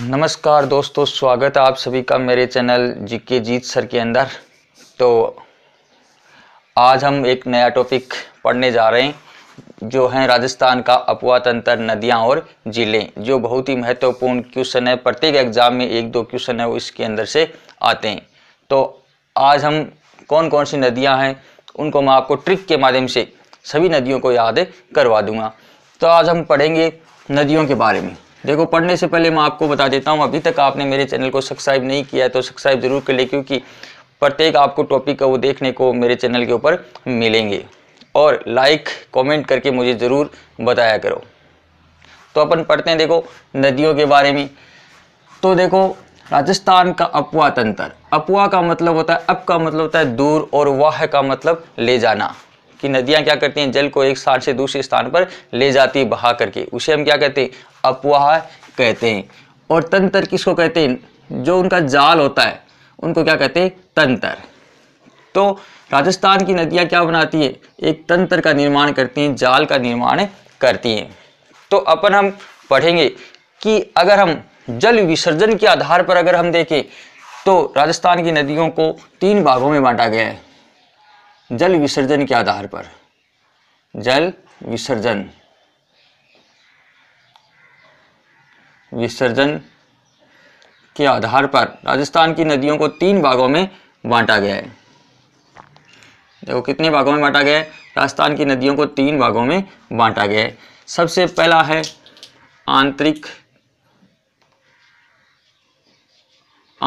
नमस्कार दोस्तों स्वागत है आप सभी का मेरे चैनल जी के जीत सर के अंदर तो आज हम एक नया टॉपिक पढ़ने जा रहे हैं जो है राजस्थान का अपवा तंत्र नदियाँ और ज़िले जो बहुत ही महत्वपूर्ण क्वेश्चन है प्रत्येक एग्जाम में एक दो क्वेश्चन है वो इसके अंदर से आते हैं तो आज हम कौन कौन सी नदियाँ हैं उनको मैं आपको ट्रिक के माध्यम से सभी नदियों को याद करवा दूंगा तो आज हम पढ़ेंगे नदियों के बारे में देखो पढ़ने से पहले मैं आपको बता देता हूँ अभी तक आपने मेरे चैनल को सब्सक्राइब नहीं किया है तो सब्सक्राइब ज़रूर कर ले क्योंकि प्रत्येक आपको टॉपिक का वो देखने को मेरे चैनल के ऊपर मिलेंगे और लाइक कमेंट करके मुझे ज़रूर बताया करो तो अपन पढ़ते हैं देखो नदियों के बारे में तो देखो राजस्थान का अपवा तंत्र अपवा का मतलब होता है अप का मतलब होता है दूर और वाह का मतलब ले जाना कि नदियाँ क्या करती हैं जल को एक स्थान से दूसरे स्थान पर ले जाती है बहा करके उसे हम क्या कहते हैं अपवाह कहते हैं और तंत्र किसको कहते हैं जो उनका जाल होता है उनको क्या कहते हैं तंत्र तो राजस्थान की नदियाँ क्या बनाती है एक तंत्र का निर्माण करती हैं जाल का निर्माण करती हैं तो अपन हम पढ़ेंगे कि अगर हम जल विसर्जन के आधार पर अगर हम देखें तो राजस्थान की नदियों को तीन भागों में बांटा गया है जल विसर्जन के आधार पर जल विसर्जन विसर्जन के आधार पर राजस्थान की नदियों को तीन भागों में बांटा गया है देखो कितने भागों में बांटा गया है राजस्थान की नदियों को तीन भागों में बांटा गया है सबसे पहला है आंतरिक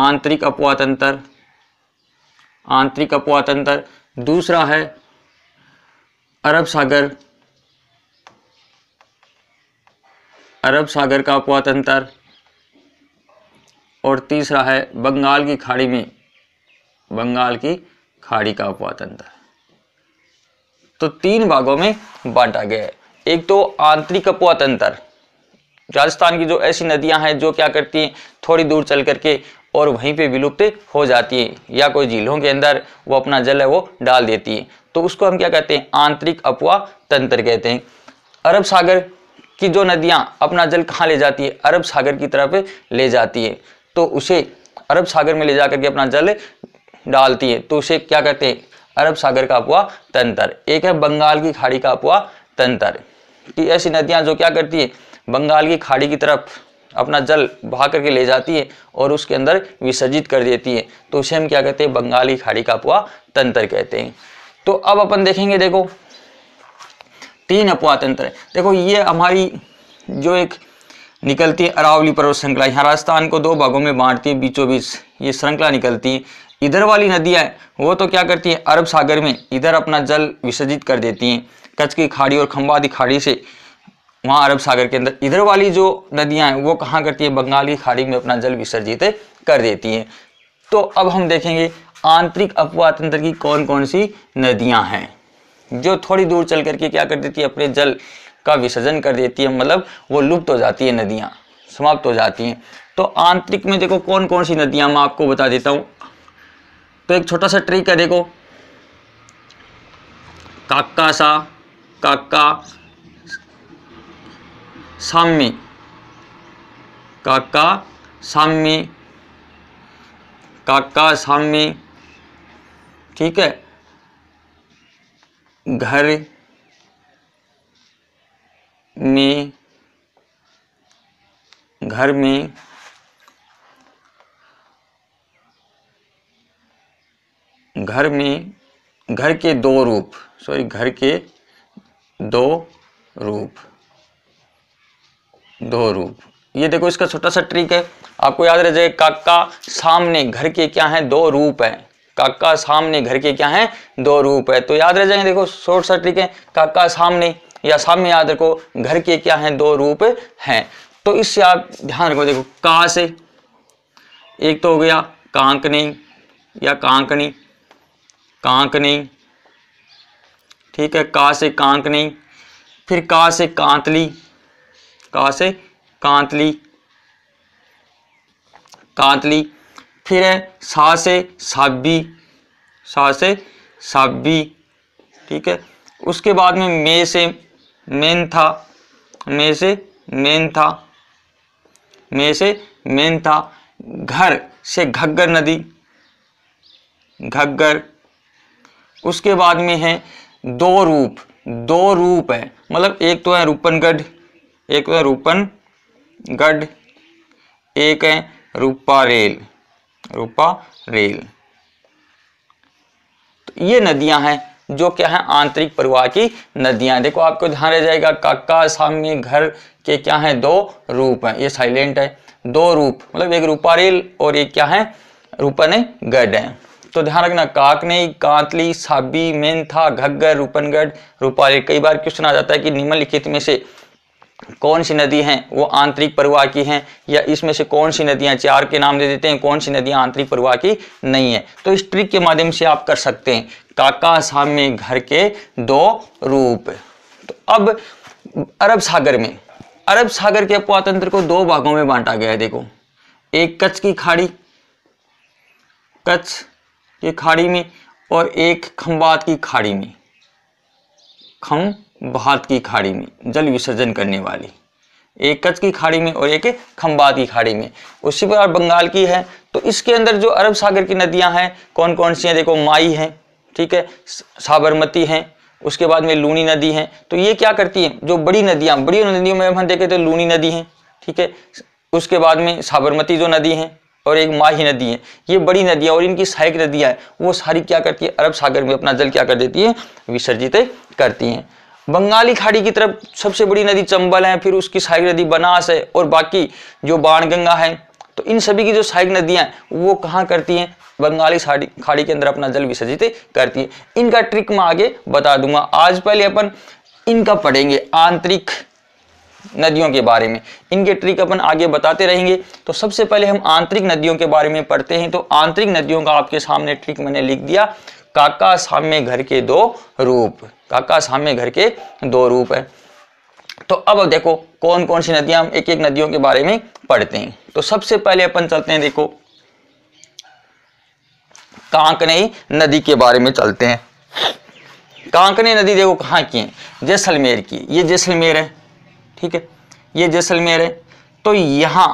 आंतरिक अपवातंतर आंतरिक अपवातंतर दूसरा है अरब सागर अरब सागर का अपवात अंतर और तीसरा है बंगाल की खाड़ी में बंगाल की खाड़ी का अपवात अंतर तो तीन भागों में बांटा गया है एक तो आंतरिक अपवात अंतर राजस्थान की जो ऐसी नदियां हैं जो क्या करती हैं थोड़ी दूर चल करके और वहीं पे विलुप्त हो जाती है या कोई झीलों के अंदर वो अपना जल है वो डाल देती है तो उसको हम क्या कहते हैं आंतरिक अपवा तंत्र कहते हैं अरब सागर की जो नदियाँ अपना जल कहाँ ले जाती है अरब सागर की तरफ ले जाती है तो उसे अरब सागर में ले जा करके अपना जल डालती है तो उसे क्या कहते हैं अरब सागर का अपवा तंत्र एक है बंगाल की खाड़ी का अपवा तंत्र कि ऐसी नदियाँ जो क्या करती है बंगाल की खाड़ी की तरफ अपना जल बहा करके ले जाती है और उसके अंदर विसर्जित कर देती है तो उसे हम क्या कहते हैं बंगाली खाड़ी का अपवा तंत्र कहते हैं तो अब अपन देखेंगे देखो तीन अपवा तंत्र है देखो ये हमारी जो एक निकलती है अरावली पर्वत श्रृंखला यहाँ राजस्थान को दो भागों में बांटती है बीचों बीच ये श्रृंखला निकलती है इधर वाली नदियाँ वो तो क्या करती हैं अरब सागर में इधर अपना जल विसर्जित कर देती हैं कच्छ की खाड़ी और खंबादी खाड़ी से वहाँ अरब सागर के अंदर इधर वाली जो नदियाँ हैं वो कहाँ करती है बंगाल की खाड़ी में अपना जल विसर्जित कर देती हैं तो अब हम देखेंगे आंतरिक अपवाह तंत्र की कौन कौन सी नदियाँ हैं जो थोड़ी दूर चल करके क्या कर देती है अपने जल का विसर्जन कर देती है मतलब वो लुप्त हो जाती है नदियाँ समाप्त हो जाती हैं तो आंतरिक में देखो कौन कौन सी नदियाँ मैं आपको बता देता हूँ तो एक छोटा सा ट्रिक है देखो काका सा काका साम्य काका साम्य काका साम्य ठीक है घर में घर में घर में घर के दो रूप सॉरी घर के दो रूप दो रूप ये देखो इसका छोटा सा ट्रिक है आपको याद रह जाए काका सामने घर के क्या है दो रूप है काका सामने घर के क्या है दो रूप है तो याद रह जाएंगे देखो छोटा सा ट्रिक है काका सामने या सामने याद रखो घर के क्या है दो रूप हैं तो इससे आप ध्यान रखो देखो का से एक तो हो गया कांकनी या कांकनी कांकनी ठीक है का से कांकनी फिर का से कांतली कहाँ से कांतली कांतली फिर है सा से साबी सा से साबी ठीक है उसके बाद में मे से मेन था मे से मेन था मे से मेन था घर से घग्गर नदी घग्गर उसके बाद में है दो रूप दो रूप है मतलब एक तो है रूपनगढ़ एक तो रूपनगढ़ एक है रूपा रेल रूपा रेल तो ये नदियां हैं जो क्या है आंतरिक प्रवाह की नदियां देखो आपको ध्यान रह जाएगा काका सामने घर के क्या है दो रूप हैं ये साइलेंट है दो रूप मतलब एक रूपा रेल और एक क्या है रूपन गढ़ है तो ध्यान रखना काकने कांतली साबी मेन्था घग्गर रूपनगढ़ रेल कई बार क्वेश्चन आ जाता है कि निम्नलिखित में से कौन सी नदी हैं वो आंतरिक प्रवाह की हैं या इसमें से कौन सी नदियां चार के नाम दे देते हैं कौन सी नदियां आंतरिक प्रवाह की नहीं है तो इस ट्रिक के माध्यम से आप कर सकते हैं काका साम्य घर के दो रूप तो अब अरब सागर में अरब सागर के अपवातंत्र को दो भागों में बांटा गया है देखो एक कच्छ की खाड़ी कच्छ की खाड़ी में और एक खम्बात की खाड़ी में खम भारत की खाड़ी में जल विसर्जन करने वाली एक कच्छ की खाड़ी में और एक खम्बात की खाड़ी में उसी प्रकार बंगाल की है तो इसके अंदर जो अरब सागर की नदियां हैं कौन कौन सी हैं देखो माई हैं ठीक है साबरमती हैं उसके बाद में लूनी नदी है तो ये क्या करती हैं जो बड़ी नदियाँ बड़ी नदियों में हम देखें तो लूनी नदी है ठीक है उसके बाद में साबरमती जो नदी है और एक माही नदी है ये बड़ी नदियाँ और इनकी सहायक नदियाँ हैं वो सारी क्या करती है अरब सागर में अपना जल क्या कर देती है विसर्जित करती हैं बंगाली खाड़ी की तरफ सबसे बड़ी नदी चंबल है फिर उसकी सहायक नदी बनास है और बाकी जो बाणगंगा है तो इन सभी की जो सहायक नदियां हैं वो कहाँ करती हैं बंगाली साड़ी खाड़ी के अंदर अपना जल विसर्जित करती है इनका ट्रिक मैं आगे बता दूंगा आज पहले अपन इनका पढ़ेंगे आंतरिक नदियों के बारे में इनके ट्रिक अपन आगे बताते रहेंगे तो सबसे पहले हम आंतरिक नदियों के बारे में पढ़ते हैं तो आंतरिक नदियों का आपके सामने ट्रिक मैंने लिख दिया काका साम्य घर के दो रूप काका साम्य घर के दो रूप है तो अब देखो कौन कौन सी नदियां हम एक एक नदियों के बारे में पढ़ते हैं तो सबसे पहले अपन चलते हैं देखो कांकनई नदी के बारे में चलते हैं कांकने नदी देखो कहाँ की है जैसलमेर की ये जैसलमेर है ठीक है ये जैसलमेर है तो यहाँ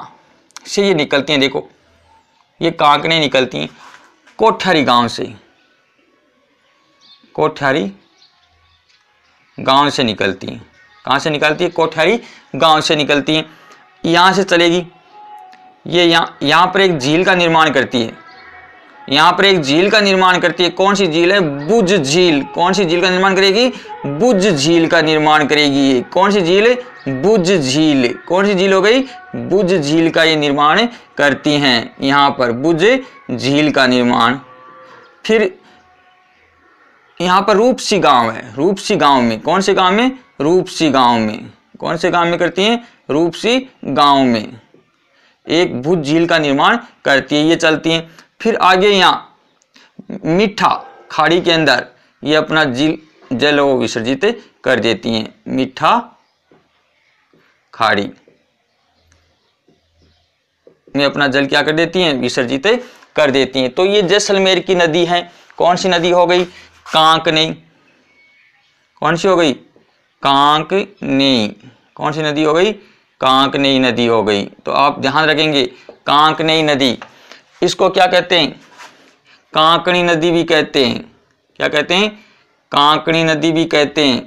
से ये निकलती हैं देखो ये कांकने निकलती हैं कोठारी गांव से कोठारी गांव से निकलती हैं कहाँ से निकलती है कोठारी गांव से निकलती हैं यहाँ से चलेगी ये यहाँ यहाँ पर एक झील का निर्माण करती है यहाँ पर एक झील का निर्माण करती है कौन सी झील है बुज झील कौन सी झील का निर्माण करेगी बुज झील का निर्माण करेगी ये कौन सी झील बुज झील कौन सी झील हो गई बुज झील का ये निर्माण करती हैं यहाँ पर बुज झील का निर्माण फिर यहाँ पर रूपसी गांव है रूपसी गांव में कौन से गांव में रूपसी गांव में कौन से गांव में करती हैं रूपसी गांव में एक भूत झील का निर्माण करती है ये चलती हैं फिर आगे यहाँ मीठा खाड़ी के अंदर ये अपना झील जल वो विसर्जित कर देती हैं मीठा खाड़ी में अपना जल क्या कर देती हैं विसर्जित कर देती हैं तो ये जैसलमेर की नदी है कौन सी नदी हो गई नहीं कौन सी हो गई नहीं कौन सी नदी हो गई नहीं नदी हो गई तो आप ध्यान रखेंगे नहीं नदी इसको क्या कहते हैं कांकणी नदी भी कहते हैं क्या कहते हैं कांकणी नदी भी कहते हैं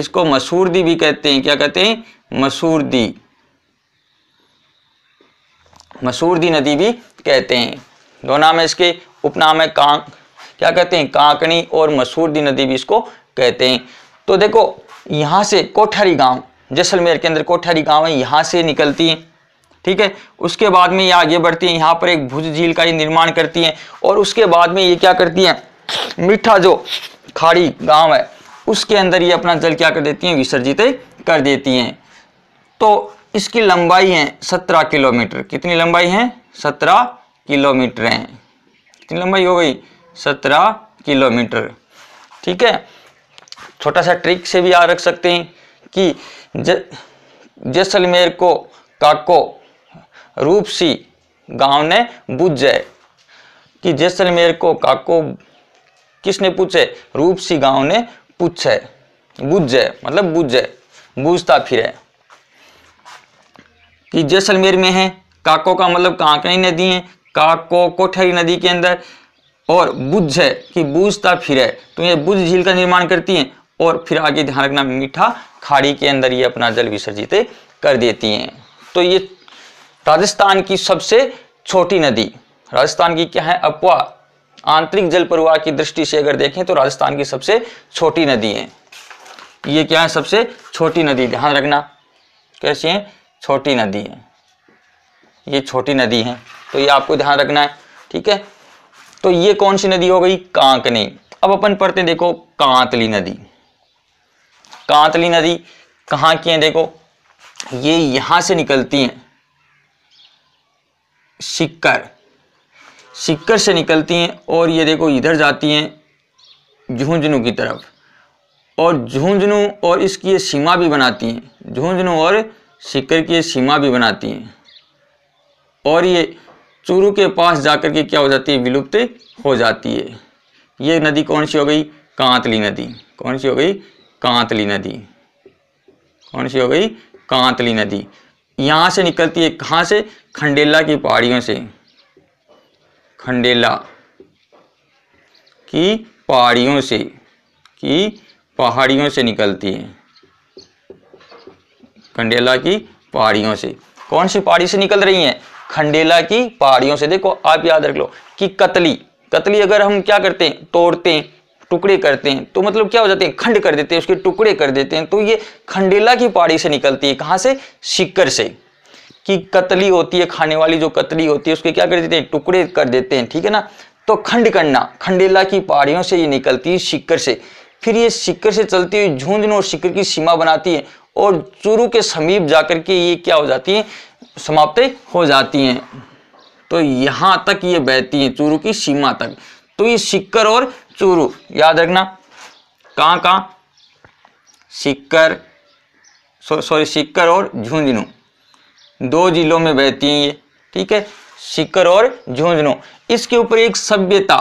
इसको मसूरदी भी कहते हैं क्या कहते हैं मसूरदी मसूरदी नदी भी कहते हैं दो नाम है इसके उपनाम है कांक क्या कहते हैं कांकणी और दी नदी भी इसको कहते हैं तो देखो यहाँ से कोठारी गांव जैसलमेर के अंदर कोठारी गांव है यहाँ से निकलती है ठीक है उसके बाद में ये आगे बढ़ती है यहाँ पर एक भुज झील का निर्माण करती है और उसके बाद में ये क्या करती है मीठा जो खाड़ी गांव है उसके अंदर ये अपना जल क्या कर देती हैं विसर्जित कर देती हैं तो इसकी लंबाई है सत्रह किलोमीटर कितनी लंबाई है सत्रह किलोमीटर है कितनी लंबाई हो गई सत्रह किलोमीटर ठीक है छोटा सा ट्रिक से भी याद रख सकते हैं कि जैसलमेर को काको रूपसी गांव ने बुझ जाए कि जैसलमेर को काको किसने पूछे रूपसी गांव ने पूछे बुझ जाए मतलब बुझ जाए बूझता है कि जैसलमेर में है काको का मतलब कांकनी नदी है काको कोठरी नदी के अंदर और बुझ है कि बूझता फिर है तो ये बुझ झील का निर्माण करती हैं और फिर आगे ध्यान रखना मीठा खाड़ी के अंदर ये अपना जल विसर्जित कर देती हैं तो ये राजस्थान की सबसे छोटी नदी राजस्थान की क्या है अपवा आंतरिक जल प्रवाह की दृष्टि से अगर देखें तो राजस्थान की सबसे छोटी नदी है ये क्या है सबसे छोटी नदी ध्यान रखना कैसी है छोटी नदी है ये छोटी नदी है तो ये आपको ध्यान रखना है ठीक है तो ये कौन सी नदी हो गई कांकनी अब अपन पढ़ते हैं देखो कांतली नदी कांतली नदी कहां की है देखो ये यहां से निकलती है सिक्कर सिक्कर से निकलती हैं और ये देखो इधर जाती हैं झुंझुनू की तरफ और झुंझुनू और इसकी ये सीमा भी बनाती हैं झुंझुनू और सिक्कर की ये सीमा भी बनाती हैं और ये चूरू के पास जाकर के क्या हो जाती है विलुप्त हो जाती है ये नदी कौन सी हो गई कांतली नदी कौन सी हो गई कांतली नदी कौन सी हो गई कांतली नदी यहाँ से निकलती है कहाँ से खंडेला की पहाड़ियों से खंडेला की पहाड़ियों से की पहाड़ियों से निकलती है खंडेला की पहाड़ियों से कौन सी पहाड़ी से निकल रही है खंडेला की पहाड़ियों से देखो आप याद रख लो कि कतली कतली अगर हम क्या करते हैं तोड़ते हैं टुकड़े करते हैं तो मतलब क्या हो जाते हैं खंड कर देते हैं उसके टुकड़े कर देते हैं तो ये खंडेला की पहाड़ी से निकलती है कहाँ से सिक्कर से कि कतली होती है खाने वाली जो कतली होती है उसके क्या कर देते हैं टुकड़े कर देते हैं ठीक है ना तो खंड करना खंडेला की पहाड़ियों से ये निकलती है सिक्कर से फिर ये सिक्कर से चलती हुई झुंझुनू और सिक्कर की सीमा बनाती है और चूरू के समीप जाकर के ये क्या हो जाती है समाप्त हो जाती हैं तो यहाँ तक ये बहती हैं चूरू की सीमा तक तो ये सिक्कर और चूरू याद रखना कहाँ कहाँ सिक्कर सॉरी सिक्कर और झुंझुनू दो जिलों में बहती हैं ये ठीक है सिक्कर और झुंझुनू इसके ऊपर एक सभ्यता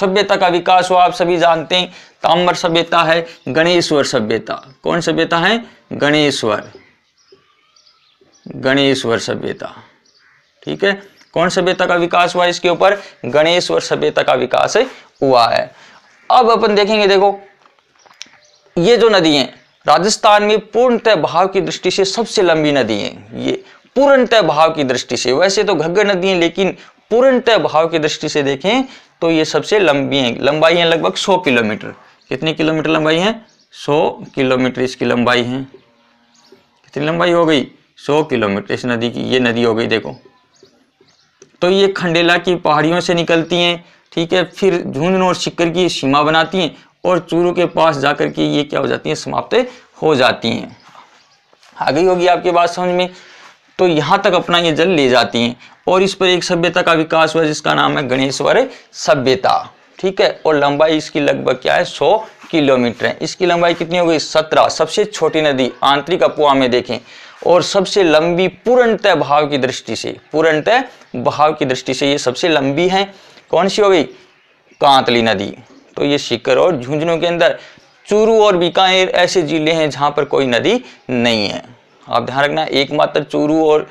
सभ्यता का विकास हुआ आप सभी जानते हैं ताम्र सभ्यता है गणेश्वर सभ्यता कौन सभ्यता है गणेश्वर गणेश्वर सभ्यता ठीक है कौन सभ्यता का विकास हुआ इसके ऊपर गणेश्वर सभ्यता का विकास हुआ है अब अपन देखेंगे देखो ये जो नदी है राजस्थान में पूर्णतः भाव की दृष्टि से सबसे लंबी नदी है ये पूर्णतः भाव की दृष्टि से वैसे तो घग्गर नदी है लेकिन पूर्णतः भाव की दृष्टि से देखें तो ये सबसे लंबी है लंबाई है लगभग सौ किलोमीटर कितने किलोमीटर लंबाई है सौ किलोमीटर इसकी लंबाई है कितनी लंबाई हो गई सौ किलोमीटर इस नदी की ये नदी हो गई देखो तो ये खंडेला की पहाड़ियों से निकलती हैं ठीक है फिर झुंझुनू और शिकर की सीमा बनाती हैं और चूरू के पास जाकर के ये क्या हो जाती हैं समाप्त हो जाती हैं आ गई होगी आपके बात समझ में तो यहाँ तक अपना ये जल ले जाती हैं और इस पर एक सभ्यता का विकास हुआ जिसका नाम है गणेश्वर सभ्यता ठीक है और लंबाई इसकी लगभग क्या है सौ किलोमीटर है इसकी लंबाई कितनी हो गई सत्रह सबसे छोटी नदी आंतरिक अपुआ में देखें और सबसे लंबी पूर्णतः भाव की दृष्टि से पूर्णतः भाव की दृष्टि से ये सबसे लंबी है कौन सी हो गई कांतली नदी तो ये सीकर और झुंझुनू के अंदर चूरू और बीकानेर ऐसे जिले हैं जहाँ पर कोई नदी नहीं है आप ध्यान रखना एकमात्र चूरू और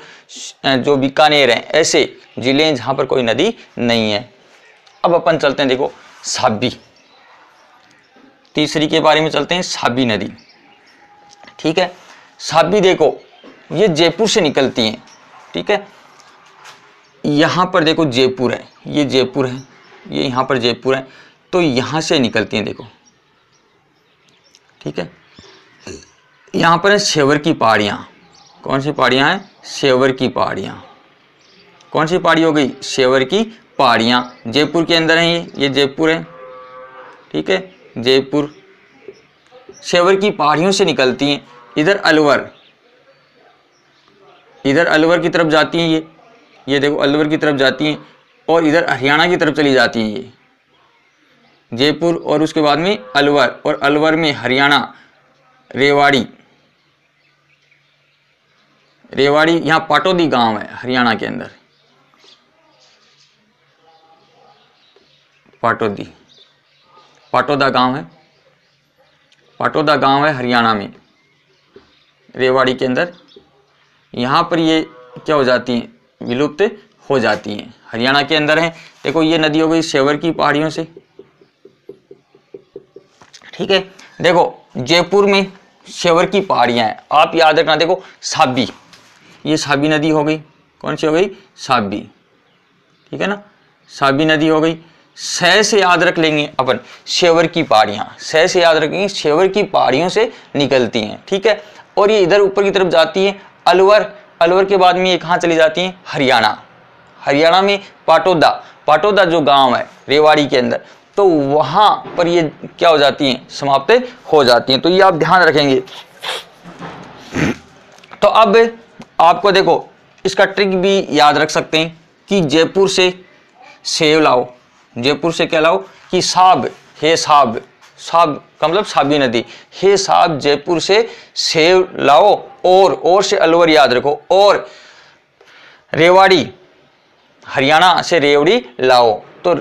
जो बीकानेर हैं ऐसे जिले हैं जहाँ पर कोई नदी नहीं है अब अपन चलते हैं देखो साबी तीसरी के बारे में चलते हैं साबी नदी ठीक है साबी देखो ये जयपुर से निकलती हैं ठीक है यहाँ पर देखो जयपुर है ये जयपुर है ये यहाँ पर जयपुर है तो यहाँ से निकलती हैं देखो ठीक है यहाँ पर है शेवर की पहाड़ियाँ कौन सी पहाड़ियाँ हैं शेवर की पहाड़ियाँ कौन सी पहाड़ी हो गई शेवर की पहाड़ियाँ जयपुर के अंदर हैं ये ये जयपुर है ठीक है जयपुर शेवर की पहाड़ियों से निकलती हैं इधर अलवर इधर अलवर की तरफ जाती हैं ये ये देखो अलवर की तरफ जाती हैं और इधर हरियाणा की तरफ चली जाती हैं ये जयपुर और उसके बाद में अलवर और अलवर में हरियाणा रेवाड़ी रेवाड़ी यहाँ पाटोदी गांव है हरियाणा के अंदर पाटोदी पाटोदा गांव है पाटोदा गांव है हरियाणा में रेवाड़ी के अंदर यहाँ पर ये क्या हो जाती हैं विलुप्त हो जाती हैं हरियाणा के अंदर है देखो ये नदी हो गई सेवर की पहाड़ियों से ठीक है देखो जयपुर में शेवर की पहाड़ियाँ हैं आप याद रखना देखो साबी ये साबी नदी हो गई कौन सी हो गई साबी ठीक है ना साबी नदी हो गई सह से याद रख लेंगे अपन शेवर की पहाड़ियाँ सह से याद रखेंगे शेवर की पहाड़ियों से निकलती हैं ठीक है और ये इधर ऊपर की तरफ जाती है अलवर अलवर के बाद में ये कहाँ चली जाती हैं हरियाणा हरियाणा में पाटोदा पाटोदा जो गांव है रेवाड़ी के अंदर तो वहाँ पर ये क्या हो जाती हैं समाप्त हो जाती हैं तो ये आप ध्यान रखेंगे तो अब आपको देखो इसका ट्रिक भी याद रख सकते हैं कि जयपुर से सेव लाओ जयपुर से क्या लाओ कि साब हे साब साब का मतलब साबी नदी हे साब जयपुर से सेव लाओ और और से अलवर याद रखो और रेवाड़ी हरियाणा से रेवड़ी लाओ तो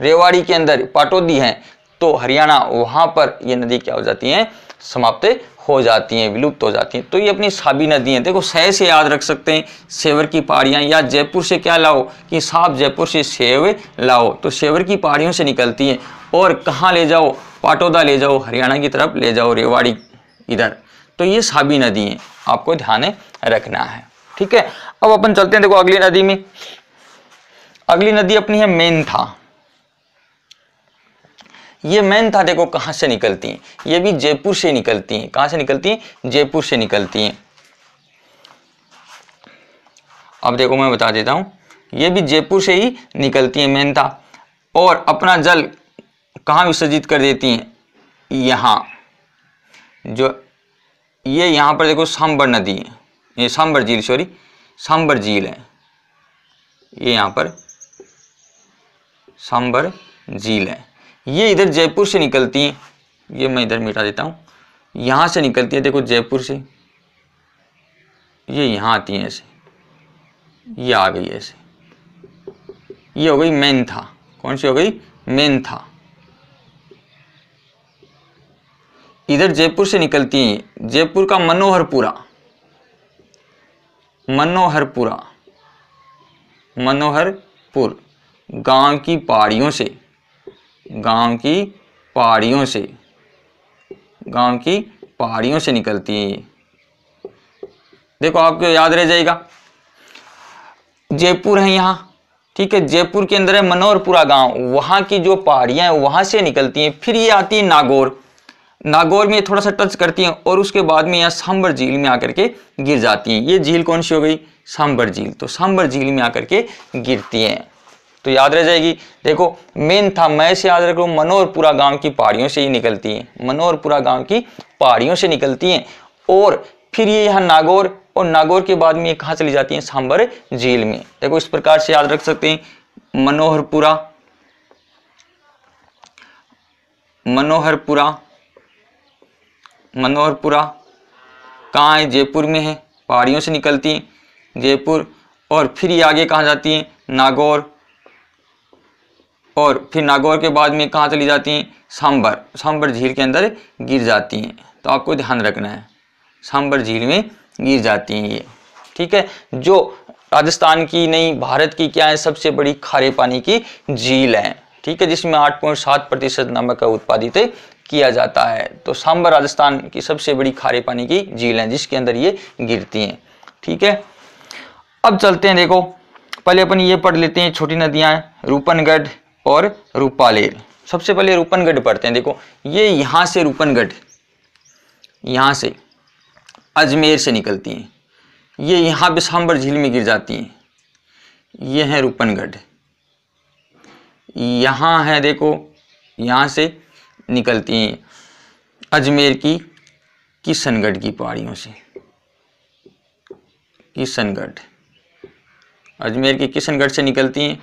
रेवाड़ी के अंदर पाटोदी है तो हरियाणा वहां पर ये नदी क्या हो जाती है समाप्त हो जाती है विलुप्त हो जाती है तो ये अपनी साबी नदी है देखो सह से याद रख सकते हैं सेवर की पहाड़ियां या जयपुर से क्या लाओ कि साफ जयपुर से सेव लाओ तो सेवर की पहाड़ियों से निकलती है और कहाँ ले जाओ पाटोदा ले जाओ हरियाणा की तरफ ले जाओ रेवाड़ी इधर तो ये साबी नदी है आपको ध्यान रखना है ठीक है अब अपन चलते हैं देखो अगली नदी में अगली नदी अपनी है था ये था देखो कहां से निकलती है ये भी जयपुर से निकलती है कहां से निकलती है जयपुर से निकलती है अब देखो मैं बता देता हूं ये भी जयपुर से ही निकलती मेन था और अपना जल कहां विसर्जित कर देती है यहां जो ये यहाँ पर देखो सांबर नदी है ये सांबर झील सॉरी सांबर झील है ये यहाँ पर सांबर झील है ये इधर जयपुर से निकलती है ये मैं इधर मिटा देता हूँ यहाँ से निकलती है देखो जयपुर से ये यहाँ आती है ऐसे ये आ गई ऐसे ये हो गई मेन था कौन सी हो गई मेन था इधर जयपुर से निकलती हैं जयपुर का मनोहरपुरा मनोहरपुरा मनोहरपुर गांव की पहाड़ियों से गांव की पहाड़ियों से गांव की पहाड़ियों से निकलती है देखो आपको याद रह जाएगा जयपुर है यहाँ ठीक है जयपुर के अंदर है मनोहरपुरा गांव वहाँ की जो पहाड़ियाँ हैं वहाँ से निकलती हैं फिर ये आती है नागौर नागौर में थोड़ा सा टच करती हैं और उसके बाद में यहाँ सांबर झील में आकर के गिर जाती हैं ये झील कौन सी हो गई सांबर झील तो सांबर झील में आकर के गिरती हैं तो याद रह जाएगी देखो मेन था मैं से याद रख लो मनोहरपुरा गांव की पहाड़ियों से ही निकलती हैं मनोहरपुरा गांव की पहाड़ियों से निकलती हैं और फिर ये यहाँ नागौर और नागौर के बाद में ये कहाँ चली जाती हैं सांबर झील में देखो इस प्रकार से याद रख सकते हैं मनोहरपुरा मनोहरपुरा मनोहरपुरा कहाँ है जयपुर में है पहाड़ियों से निकलती है जयपुर और फिर ये आगे कहाँ जाती है नागौर और फिर नागौर के बाद में कहाँ चली जाती हैं सांबर सांबर झील के अंदर गिर जाती हैं तो आपको ध्यान रखना है सांबर झील में गिर जाती हैं ये ठीक है जो राजस्थान की नहीं भारत की क्या है सबसे बड़ी खारे पानी की झील है ठीक है जिसमें 8.7 प्रतिशत नमक का उत्पादित किया जाता है तो सांबर राजस्थान की सबसे बड़ी खारे पानी की झील है जिसके अंदर ये गिरती हैं ठीक है अब चलते हैं देखो पहले अपन ये पढ़ लेते हैं छोटी नदियां रूपनगढ़ और रूपालेर सबसे पहले रूपनगढ़ पढ़ते हैं देखो ये यहाँ से रूपनगढ़ यहां से अजमेर से निकलती हैं ये यहां पर सांबर झील में गिर जाती हैं ये है रूपनगढ़ यहाँ है देखो यहाँ से निकलती हैं अजमेर की किशनगढ़ की पहाड़ियों से किशनगढ़ अजमेर की किशनगढ़ से निकलती हैं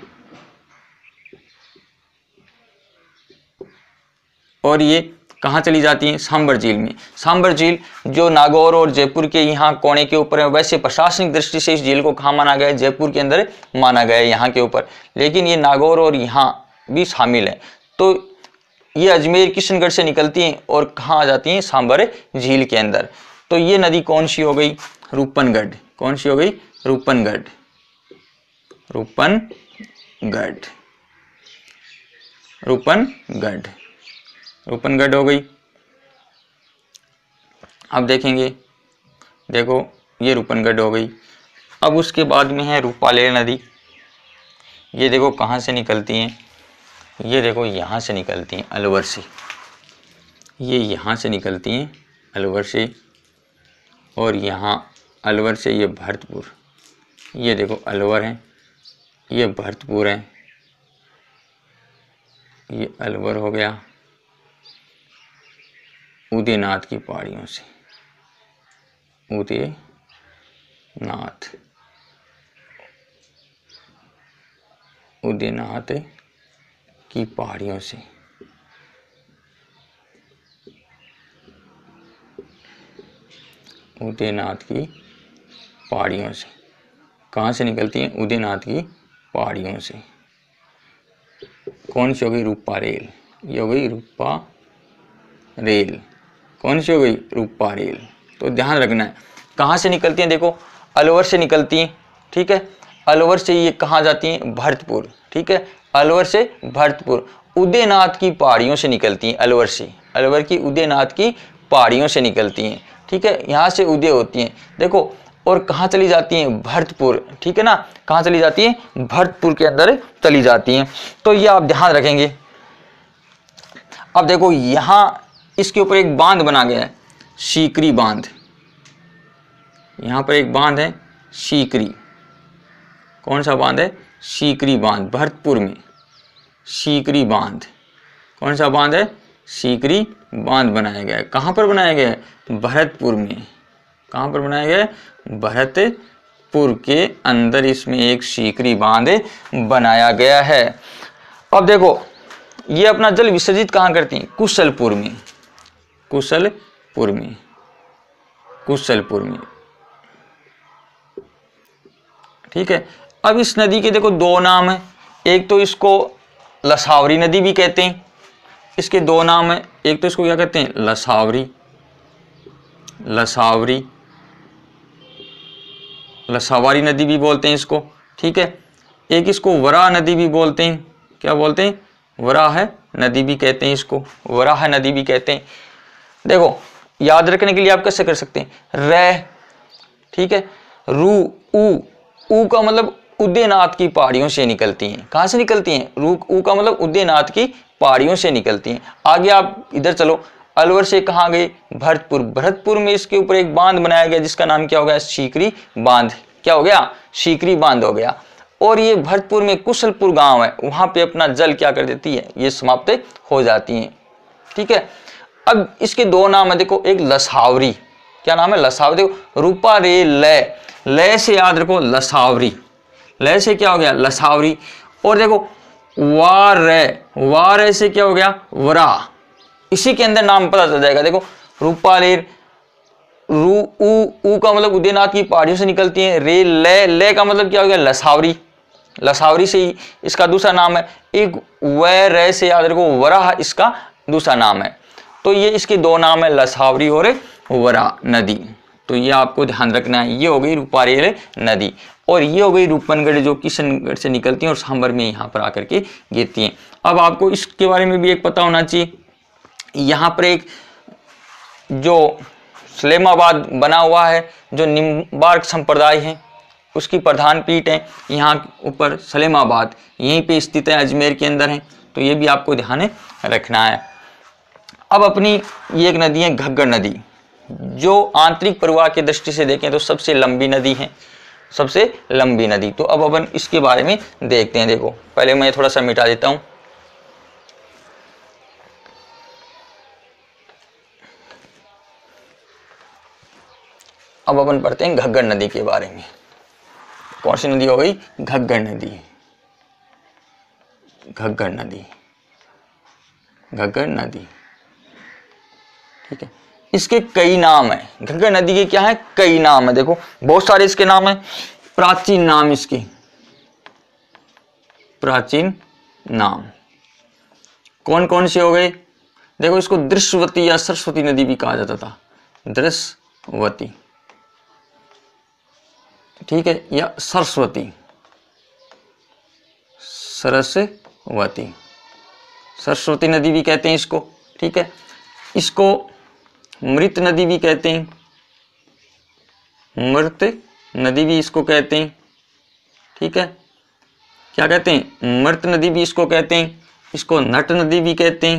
और ये कहाँ चली जाती हैं सांबर झील में सांबर झील जो नागौर और जयपुर के यहाँ कोने के ऊपर है वैसे प्रशासनिक दृष्टि से इस झील को कहाँ माना गया है जयपुर के अंदर माना गया है यहाँ के ऊपर लेकिन ये नागौर और यहाँ भी शामिल है तो ये अजमेर किशनगढ़ से निकलती हैं और कहाँ आ जाती हैं सांबर झील के अंदर तो ये नदी कौन सी हो गई रूपनगढ़ कौन सी हो गई रूपनगढ़ रूपनगढ़ रूपनगढ़ रूपनगढ़ हो गई अब देखेंगे देखो ये रूपनगढ़ हो गई अब उसके बाद में है रूपालेर नदी ये देखो कहाँ से निकलती हैं ये देखो यहाँ से निकलती हैं अलवर से ये यहाँ से निकलती हैं अलवर से और यहाँ अलवर से ये भरतपुर ये देखो अलवर है ये भरतपुर है ये अलवर हो गया उदयनाथ की पहाड़ियों से उदयनाथ उदयनाथ की पहाड़ियों से उदयनाथ की पहाड़ियों से कहाँ से निकलती हैं उदयनाथ की पहाड़ियों से कौन सी हो गई रूपा रेल ये हो गई रूपा रेल कौन सी हो गई रूपा रेल तो ध्यान रखना है कहाँ से निकलती हैं देखो अलवर से निकलती हैं ठीक है अलवर से ये कहाँ जाती हैं भरतपुर ठीक है अलवर से भरतपुर उदयनाथ की पहाड़ियों से निकलती हैं अलवर से अलवर की उदयनाथ की पहाड़ियों से निकलती हैं ठीक है यहाँ से उदय होती हैं देखो और कहाँ चली जाती हैं भरतपुर ठीक है ना कहाँ चली जाती हैं भरतपुर के अंदर चली जाती हैं तो ये आप ध्यान रखेंगे अब देखो यहाँ इसके ऊपर एक बांध बना गया है सीकरी बांध यहाँ पर एक बांध है सीकरी कौन सा बांध है सीकरी बांध भरतपुर में सीकरी बांध कौन सा बांध है सीकरी बांध बनाया गया है कहाँ पर बनाया गया है भरतपुर में कहाँ पर बनाया गया है भरतपुर के अंदर इसमें एक सीकरी बांध बनाया गया है अब देखो ये अपना जल विसर्जित कहाँ करती हैं कुशलपुर में कुशलपुर में कुशलपुर में ठीक है अब इस नदी के देखो दो नाम हैं एक तो इसको लसावरी नदी भी कहते हैं इसके दो नाम हैं एक तो इसको क्या कहते हैं लसावरी लसावरी लसावारी नदी भी बोलते हैं इसको ठीक है एक इसको वरा नदी भी बोलते हैं क्या बोलते हैं वराह है, नदी भी कहते हैं इसको वराह है, नदी भी कहते हैं देखो याद रखने के लिए आप कैसे कर सकते हैं रह ठीक है रू ऊ का मतलब उदयनाथ की पहाड़ियों से निकलती हैं कहाँ से निकलती हैं रूक ऊ का मतलब उदयनाथ की पहाड़ियों से निकलती हैं आगे आप इधर चलो अलवर से कहाँ गए भरतपुर भरतपुर में इसके ऊपर एक बांध बनाया गया जिसका नाम क्या हो गया सीकरी बांध क्या हो गया सीकरी बांध हो गया और ये भरतपुर में कुशलपुर गांव है वहां पे अपना जल क्या कर देती है ये समाप्त हो जाती हैं ठीक है अब इसके दो नाम है देखो एक लसावरी क्या नाम है लसावरी देखो रूपा रे लय लय से याद रखो लसावरी लय से क्या हो गया लसावरी और देखो वार वार से क्या हो गया वरा इसी के अंदर नाम पता चल जाएगा देखो रूपालेर रू ऊ ऊ का मतलब उदयनाथ की पहाड़ियों से निकलती है रे ले ले का मतलब क्या हो गया लसावरी लसावरी से ही इसका दूसरा नाम है एक व रे से याद रखो वरा इसका दूसरा नाम है तो ये इसके दो नाम है लसावरी और वरा नदी तो ये आपको ध्यान रखना है ये हो गई रूपारेल नदी और ये हो गई रूपनगढ़ जो किशनगढ़ से निकलती हैं और सांबर में यहाँ पर आकर के गिरती हैं अब आपको इसके बारे में भी एक पता होना चाहिए यहाँ पर एक जो सलेमाबाद बना हुआ है जो निम्बार्क संप्रदाय है उसकी प्रधान पीठ है यहाँ ऊपर सलेमाबाद यहीं पे स्थित है अजमेर के अंदर है तो ये भी आपको ध्यान रखना है अब अपनी ये एक नदी है घग्गर नदी जो आंतरिक प्रवाह की दृष्टि से देखें तो सबसे लंबी नदी है सबसे लंबी नदी तो अब अपन इसके बारे में देखते हैं देखो पहले मैं थोड़ा सा मिटा देता हूँ अब अपन पढ़ते हैं घग्गर नदी के बारे में कौन सी नदी हो गई घग्गर नदी घग्गर नदी घग्गर नदी ठीक है इसके कई नाम है गंगा नदी के क्या है कई नाम है देखो बहुत सारे इसके नाम है प्राचीन नाम इसके प्राचीन नाम कौन कौन से हो गए देखो इसको दृश्यवती या सरस्वती नदी भी कहा जाता था दृश्यवती ठीक है या सरस्वती सरस्वती सरस्वती नदी भी कहते हैं इसको ठीक है इसको मृत नदी भी कहते हैं मृत नदी भी इसको कहते हैं ठीक है क्या कहते हैं मृत नदी भी इसको कहते हैं इसको नट नदी भी कहते हैं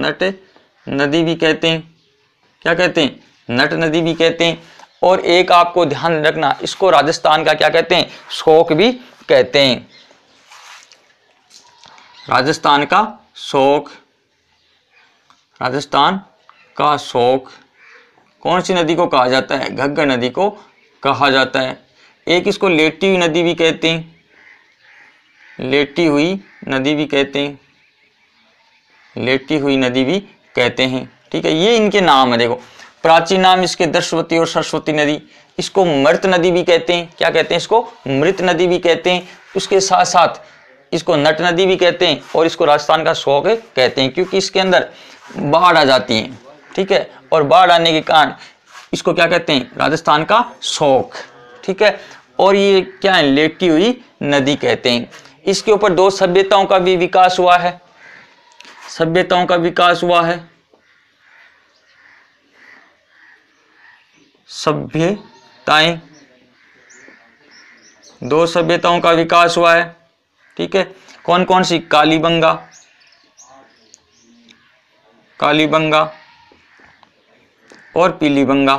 नट नदी भी कहते हैं क्या कहते हैं नट नदी भी कहते हैं और एक आपको ध्यान रखना इसको राजस्थान का क्या कहते हैं शोक भी कहते हैं राजस्थान का शोक राजस्थान का शौक कौन सी नदी को कहा जाता है घग्गर नदी को कहा जाता है एक इसको लेटी हुई नदी भी कहते हैं लेटी हुई नदी भी कहते हैं लेटी हुई नदी भी कहते हैं ठीक है ये इनके नाम है देखो प्राचीन नाम इसके दशवती और सरस्वती नदी इसको मृत नदी भी कहते हैं क्या कहते हैं इसको मृत नदी भी कहते हैं उसके साथ साथ इसको नट नदी भी कहते हैं और इसको राजस्थान का शौक कहते हैं क्योंकि इसके अंदर बाढ़ आ जाती है ठीक है और बाढ़ आने के कारण इसको क्या कहते हैं राजस्थान का शोक ठीक है और ये क्या है लेटी हुई नदी कहते हैं इसके ऊपर दो सभ्यताओं का भी विकास हुआ है सभ्यताओं का विकास हुआ है सभ्यताएं दो सभ्यताओं का विकास हुआ है ठीक है कौन कौन सी कालीबंगा कालीबंगा और पीली बंगा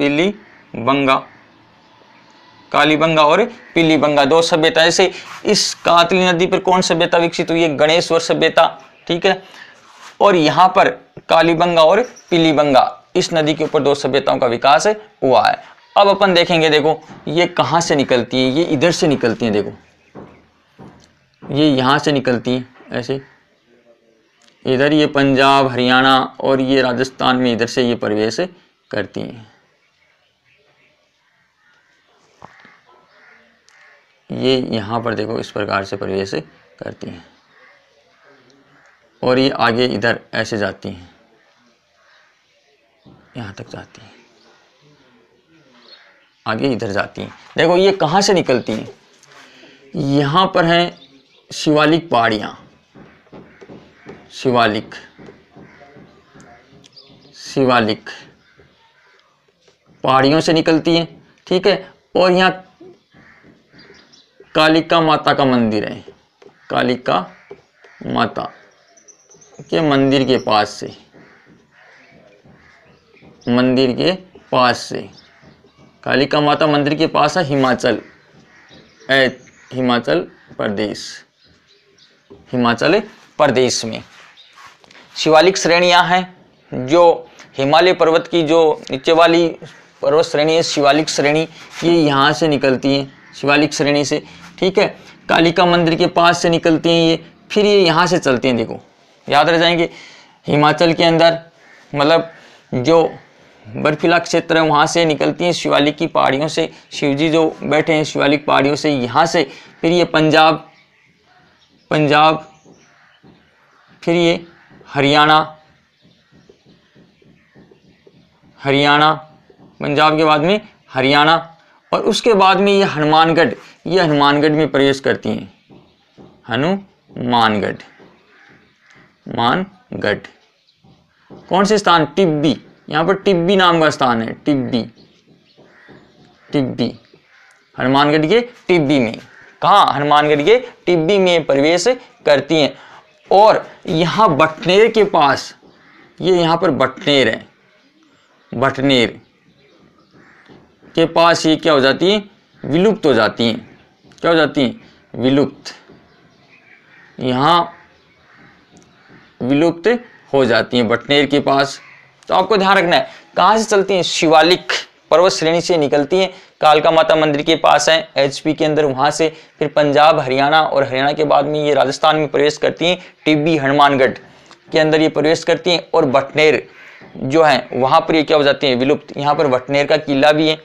बंगा काली कालीबंगा और पीली बंगा दो सभ्यता ऐसे इस कातली नदी पर कौन सभ्यता विकसित हुई है गणेश्वर सभ्यता ठीक है और यहां पर कालीबंगा और पीलीबंगा इस नदी के ऊपर दो सभ्यताओं का विकास हुआ है अब अपन देखेंगे देखो ये कहां से निकलती है ये इधर से निकलती है देखो ये यहां से निकलती है ऐसे इधर ये पंजाब हरियाणा और ये राजस्थान में इधर से ये प्रवेश करती हैं ये यहाँ पर देखो इस प्रकार से प्रवेश करती हैं और ये आगे इधर ऐसे जाती हैं यहाँ तक जाती हैं आगे इधर जाती हैं देखो ये कहाँ से निकलती हैं यहाँ पर हैं शिवालिक पहाड़ियाँ शिवालिक शिवालिक पहाड़ियों से निकलती है ठीक है और यहाँ कालिका माता का मंदिर है कालिका माता के मंदिर के पास से मंदिर के पास से कालिका माता मंदिर के पास है हिमाचल हिमाचल प्रदेश हिमाचल प्रदेश में शिवालिक श्रेणियाँ हैं जो हिमालय पर्वत की जो नीचे वाली पर्वत श्रेणी है शिवालिक श्रेणी ये यहाँ से निकलती है शिवालिक श्रेणी से ठीक है कालिका मंदिर के पास से निकलती हैं ये फिर ये यहाँ से चलती हैं देखो याद रह जाएंगे हिमाचल के अंदर मतलब जो बर्फीला क्षेत्र है वहाँ से निकलती हैं शिवालिक की पहाड़ियों से शिवजी जो बैठे हैं शिवालिक पहाड़ियों से यहाँ से फिर ये पंजाब पंजाब फिर ये हरियाणा हरियाणा पंजाब के बाद में हरियाणा और उसके बाद में ये हनुमानगढ़ ये हनुमानगढ़ में प्रवेश करती हैं हनुमानगढ़ मानगढ़ कौन से स्थान टिब्बी यहाँ पर टिब्बी नाम का स्थान है टिब्बी टिब्बी हनुमानगढ़ के टिब्बी में कहाँ हनुमानगढ़ के टिब्बी में प्रवेश करती हैं और यहाँ बटनेर के पास ये यहाँ पर बटनेर है बटनेर के पास ये क्या हो जाती है विलुप्त हो जाती हैं क्या हो जाती हैं विलुप्त यहाँ विलुप्त हो जाती हैं बटनेर के पास तो आपको ध्यान रखना है कहाँ से चलती हैं शिवालिक पर्वत श्रेणी से निकलती हैं कालका माता मंदिर के पास है एचपी के अंदर वहां से फिर पंजाब हरियाणा और हरियाणा के बाद में ये राजस्थान में प्रवेश करती हैं टिब्बी हनुमानगढ़ के अंदर ये प्रवेश करती हैं और बटनेर जो है वहां पर ये क्या हो जाती है विलुप्त यहाँ पर बटनेर का किला भी है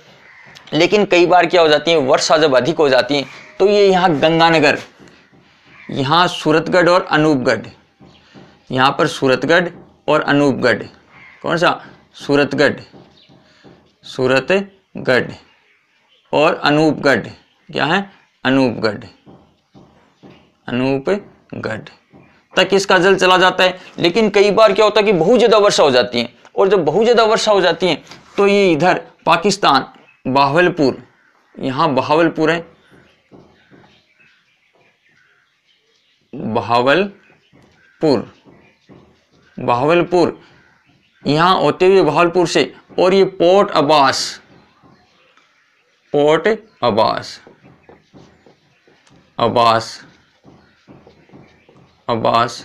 लेकिन कई बार क्या हो जाती है वर्षा जब अधिक हो जाती है तो ये यहाँ गंगानगर यहाँ सूरतगढ़ और अनूपगढ़ यहाँ पर सूरतगढ़ और अनूपगढ़ कौन सा सूरतगढ़ सूरतगढ़ और अनूपगढ़ क्या है अनूपगढ़ अनूपगढ़ तक इसका जल चला जाता है लेकिन कई बार क्या होता है कि बहुत ज़्यादा वर्षा हो जाती है और जब बहुत ज़्यादा वर्षा हो जाती है तो ये इधर पाकिस्तान बाहवलपुर यहां बहावलपुर है बहावलपुर बहावलपुर यहां होते हुए बहावलपुर से और ये port Abbas port Abbas Abbas Abbas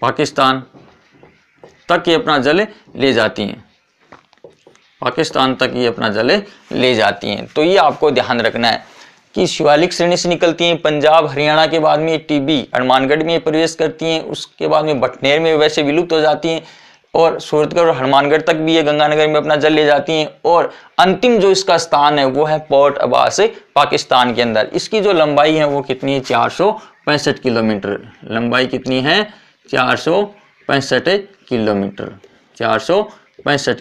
Pakistan तक ये अपना जल ले जाती हैं पाकिस्तान तक ये अपना जल ले जाती हैं तो ये आपको ध्यान रखना है कि शिवालिक श्रेणी से निकलती हैं पंजाब हरियाणा के बाद में टीबी हनुमानगढ़ में प्रवेश करती हैं उसके बाद में बटनेर में वैसे विलुप्त हो जाती हैं और सूरतगढ़ और हनुमानगढ़ तक भी ये गंगानगर में अपना जल ले जाती हैं और अंतिम जो इसका स्थान है वो है पोर्ट अबास पाकिस्तान के अंदर इसकी जो लंबाई है वो कितनी है चार किलोमीटर लंबाई कितनी है चार किलोमीटर चार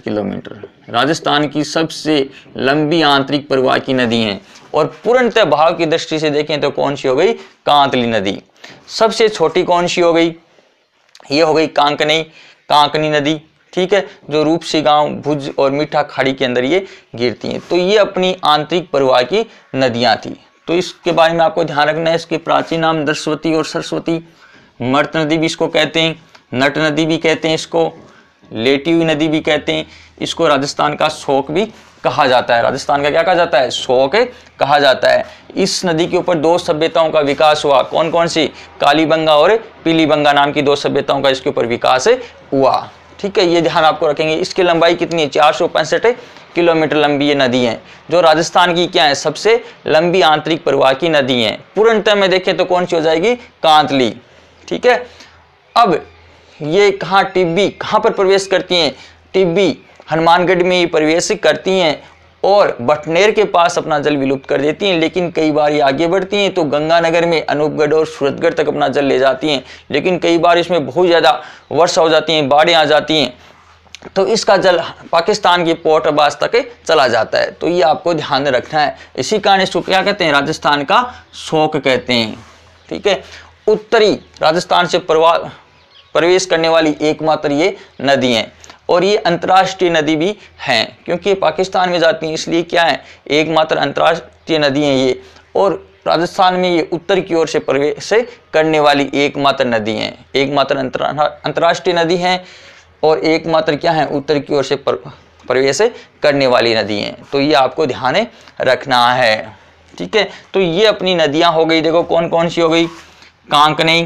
किलोमीटर राजस्थान की सबसे लंबी आंतरिक परिवाह की नदी है और पूर्णतः भाव की दृष्टि से देखें तो कौन सी हो गई कांतली नदी सबसे छोटी कौन सी हो गई ये हो गई कांकनई कांकनी नदी ठीक है जो रूप से गांव भुज और मीठा खाड़ी के अंदर ये गिरती हैं तो ये अपनी आंतरिक परिवार की नदियां थी तो इसके बारे में आपको ध्यान रखना है इसके प्राचीन नाम दर्शवती और सरस्वती मर्त नदी भी इसको कहते हैं नट नदी भी कहते हैं इसको लेटी हुई नदी भी कहते हैं इसको राजस्थान का शोक भी कहा जाता है राजस्थान का क्या कहा जाता है शोक कहा जाता है इस नदी के ऊपर दो सभ्यताओं का विकास हुआ कौन कौन सी कालीबंगा और पीलीबंगा नाम की दो सभ्यताओं का इसके ऊपर विकास हुआ ठीक है ये ध्यान आपको रखेंगे इसकी लंबाई कितनी है चार किलोमीटर लंबी ये नदी है जो राजस्थान की क्या है सबसे लंबी आंतरिक प्रवाह की नदी है पूर्णतः में देखें तो कौन सी हो जाएगी कांतली ठीक है अब ये कहाँ टिब्बी कहाँ पर प्रवेश करती हैं टिब्बी हनुमानगढ़ में ये प्रवेश करती हैं और बटनेर के पास अपना जल विलुप्त कर देती हैं लेकिन कई बार ये आगे बढ़ती हैं तो गंगानगर में अनूपगढ़ और सूरतगढ़ तक अपना जल ले जाती हैं लेकिन कई बार इसमें बहुत ज़्यादा वर्षा हो जाती हैं बाढ़ें आ जाती हैं तो इसका जल पाकिस्तान के पोर्ट अब्बास तक चला जाता है तो ये आपको ध्यान रखना है इसी कारण इसको क्या कहते हैं राजस्थान का शोक कहते हैं ठीक है उत्तरी राजस्थान से प्रवा प्रवेश करने वाली एकमात्र ये नदी है और ये अंतर्राष्ट्रीय नदी भी हैं क्योंकि पाकिस्तान में जाती हैं इसलिए क्या है एकमात्र अंतर्राष्ट्रीय नदी हैं ये और राजस्थान में ये उत्तर की ओर से प्रवेश करने वाली एकमात्र नदी हैं एकमात्र अंतर्राष्ट्रीय नदी हैं और एकमात्र क्या है उत्तर की ओर से प्रवेश करने वाली नदी हैं तो ये आपको ध्यान रखना है ठीक है तो ये अपनी नदियाँ हो गई देखो कौन कौन सी हो गई कांकनी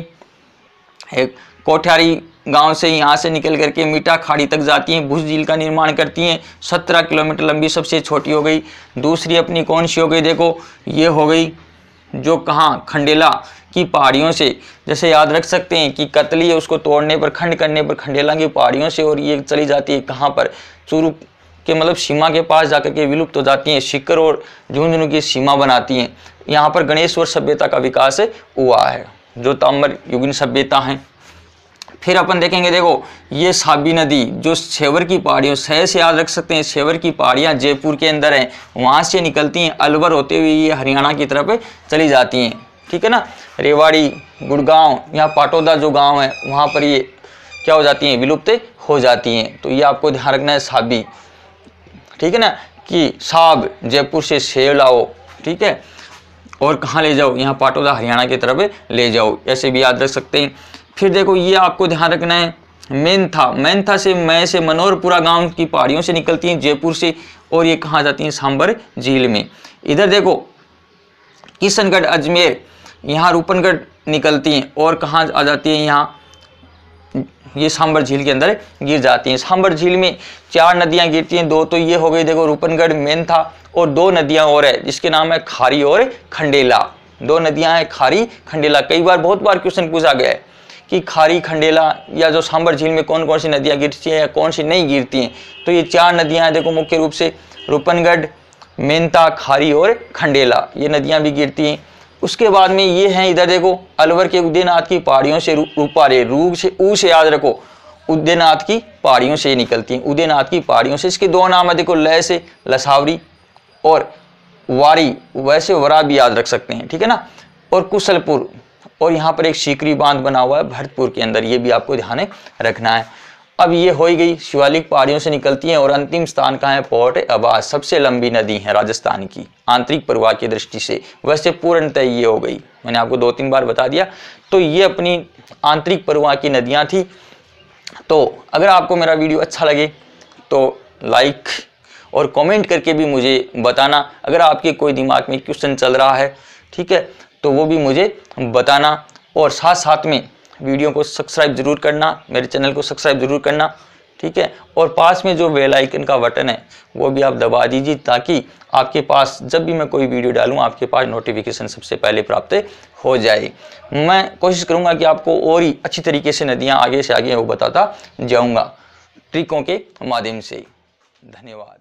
कोठारी गांव से यहाँ से निकल करके मीठा खाड़ी तक जाती हैं भुज झील का निर्माण करती हैं सत्रह किलोमीटर लंबी सबसे छोटी हो गई दूसरी अपनी कौन सी हो गई देखो ये हो गई जो कहाँ खंडेला की पहाड़ियों से जैसे याद रख सकते हैं कि कतली है उसको तोड़ने पर खंड करने पर खंडेला की पहाड़ियों से और ये चली जाती है कहाँ पर चूरू के मतलब सीमा के पास जाकर के विलुप्त हो जाती हैं शिकर और झुंझुनू की सीमा बनाती हैं यहाँ पर गणेश्वर सभ्यता का विकास हुआ है जो ताम्र युगिन सभ्यता हैं फिर अपन देखेंगे देखो ये साबी नदी जो सेवर की पहाड़ियों शहर से याद रख सकते हैं सेवर की पहाड़ियाँ जयपुर के अंदर हैं वहाँ से निकलती हैं अलवर होते हुए ये हरियाणा की तरफ चली जाती हैं ठीक है ना रेवाड़ी गुड़गांव यहाँ पाटोदा जो गांव है वहाँ पर ये क्या हो जाती हैं विलुप्त हो जाती हैं तो ये आपको ध्यान रखना है साबी ठीक है ना कि साब जयपुर से सेव लाओ ठीक है और कहाँ ले जाओ यहाँ पाटोदा हरियाणा की तरफ ले जाओ ऐसे भी याद रख सकते हैं फिर देखो ये आपको ध्यान रखना है मेन्था मैनथा से मैं से मनोहरपुरा गांव की पहाड़ियों से निकलती हैं जयपुर से और ये कहाँ जाती हैं सांबर झील में इधर देखो किशनगढ़ अजमेर यहाँ रूपनगढ़ निकलती हैं और कहाँ आ जाती हैं यहाँ ये सांबर झील के अंदर गिर जाती हैं सांबर झील में चार नदियां गिरती हैं दो तो ये हो गई देखो रूपनगढ़ मेन और दो नदियां और है जिसके नाम है खारी और खंडेला दो नदियां हैं खारी खंडेला कई बार बहुत बार क्वेश्चन पूछा गया है कि खारी खंडेला या जो सांबर झील में कौन कौन सी नदियाँ गिरती हैं या कौन सी नहीं गिरती हैं तो ये चार नदियाँ हैं देखो मुख्य रूप से रूपनगढ़ मेनता खारी और खंडेला ये नदियाँ भी गिरती हैं उसके बाद में ये हैं इधर देखो अलवर के उदयनाथ की पहाड़ियों से रूपारे रू से ऊ से याद रखो उदयनाथ की पहाड़ियों से निकलती हैं उदयनाथ की पहाड़ियों से इसके दो नाम है देखो लय से लसावरी और वारी वैसे वरा भी याद रख सकते हैं ठीक है ना और कुशलपुर और यहाँ पर एक सीकरी बांध बना हुआ है भरतपुर के अंदर ये भी आपको ध्यान रखना है अब ये हो ही गई शिवालिक पहाड़ियों से निकलती हैं और अंतिम स्थान कहाँ है पोर्ट अबास सबसे लंबी नदी है राजस्थान की आंतरिक प्रवाह की दृष्टि से वैसे पूर्णतः ये हो गई मैंने आपको दो तीन बार बता दिया तो ये अपनी आंतरिक प्रवाह की नदियाँ थी तो अगर आपको मेरा वीडियो अच्छा लगे तो लाइक और कमेंट करके भी मुझे बताना अगर आपके कोई दिमाग में क्वेश्चन चल रहा है ठीक है तो वो भी मुझे बताना और साथ साथ में वीडियो को सब्सक्राइब ज़रूर करना मेरे चैनल को सब्सक्राइब ज़रूर करना ठीक है और पास में जो बेल आइकन का बटन है वो भी आप दबा दीजिए ताकि आपके पास जब भी मैं कोई वीडियो डालूं आपके पास नोटिफिकेशन सबसे पहले प्राप्त हो जाए मैं कोशिश करूंगा कि आपको और ही अच्छी तरीके से नदियां आगे से आगे वो बताता जाऊंगा ट्रिकों के माध्यम से धन्यवाद